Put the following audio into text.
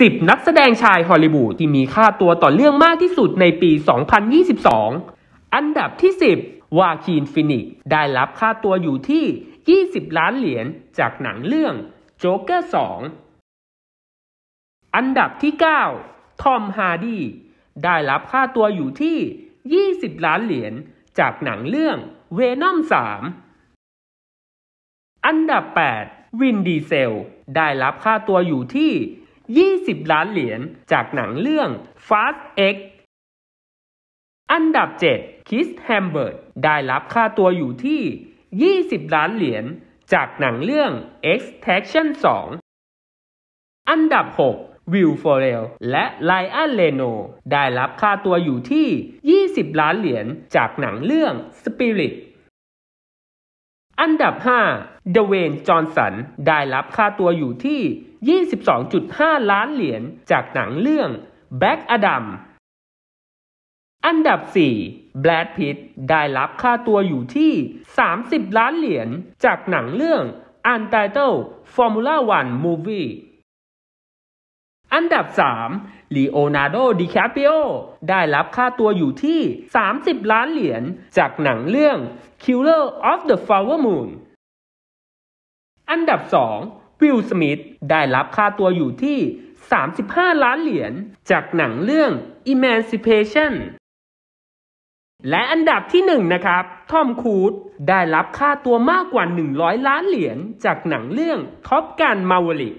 10 นักแสดงชายฮอลลีวูดที่มีค่าตัวต่อเรื่องมากที่สุดในปี 2022 อันดับที่ 10วาคีนฟินิกได้รับค่าตัวอยู่ที่ 20 ล้านเหรียญจากหนังเรื่องโจ๊กเกอร์2อันดับที่ 9 ทอมฮาร์ดี ได้รับค่าตัวอยู่ที่ 20 ล้านเหรียญจากหนังเรื่องเวนอม3อันดับ 8 วินดีเซลได้รับค่าตัวอยู่ที่20 ล้านเหรียญจากหนังเรื่อง Fast X อันดับ7คิสแฮมเบิร์ดได้รับค่าตัวอยู่ที่ 20 ล้านเหรียญจากหนังเรื่อง Extraction 2 อันดับ 6วิลฟอเรลและไลอ้อนเลโนได้รับค่าตัวอยู่ที่ 20 ล้านเหรียญจากหนังเรื่อง Spirit อันดับ 5 เดเวน จอห์นสัน ได้รับค่าตัวอยู่ที่ 22.5 ล้านเหรียญ จากหนังเรื่องแบ็กอดัมอันดับ 4 แบรดพิตได้รับค่าตัวอยู่ที่ 30 ล้านเหรียญ จากหนังเรื่อง Untitled Formula One Movie อันดับ3ลีโอนาร์โด ดิคาปิโอ ได้รับค่าตัวอยู่ที่ 30 ล้านเหรียญ จากหนังเรื่อง Killer of the Flower Moon อันดับ2วิลสมิธได้รับค่าตัวอยู่ที่ 35 ล้านเหรียญ จากหนังเรื่อง Emancipation และอันดับที่ 1 นะครับ ทอม ครูดได้รับค่าตัวมากกว่า 100 ล้านเหรียญ จากหนังเรื่อง Top Gun Maverick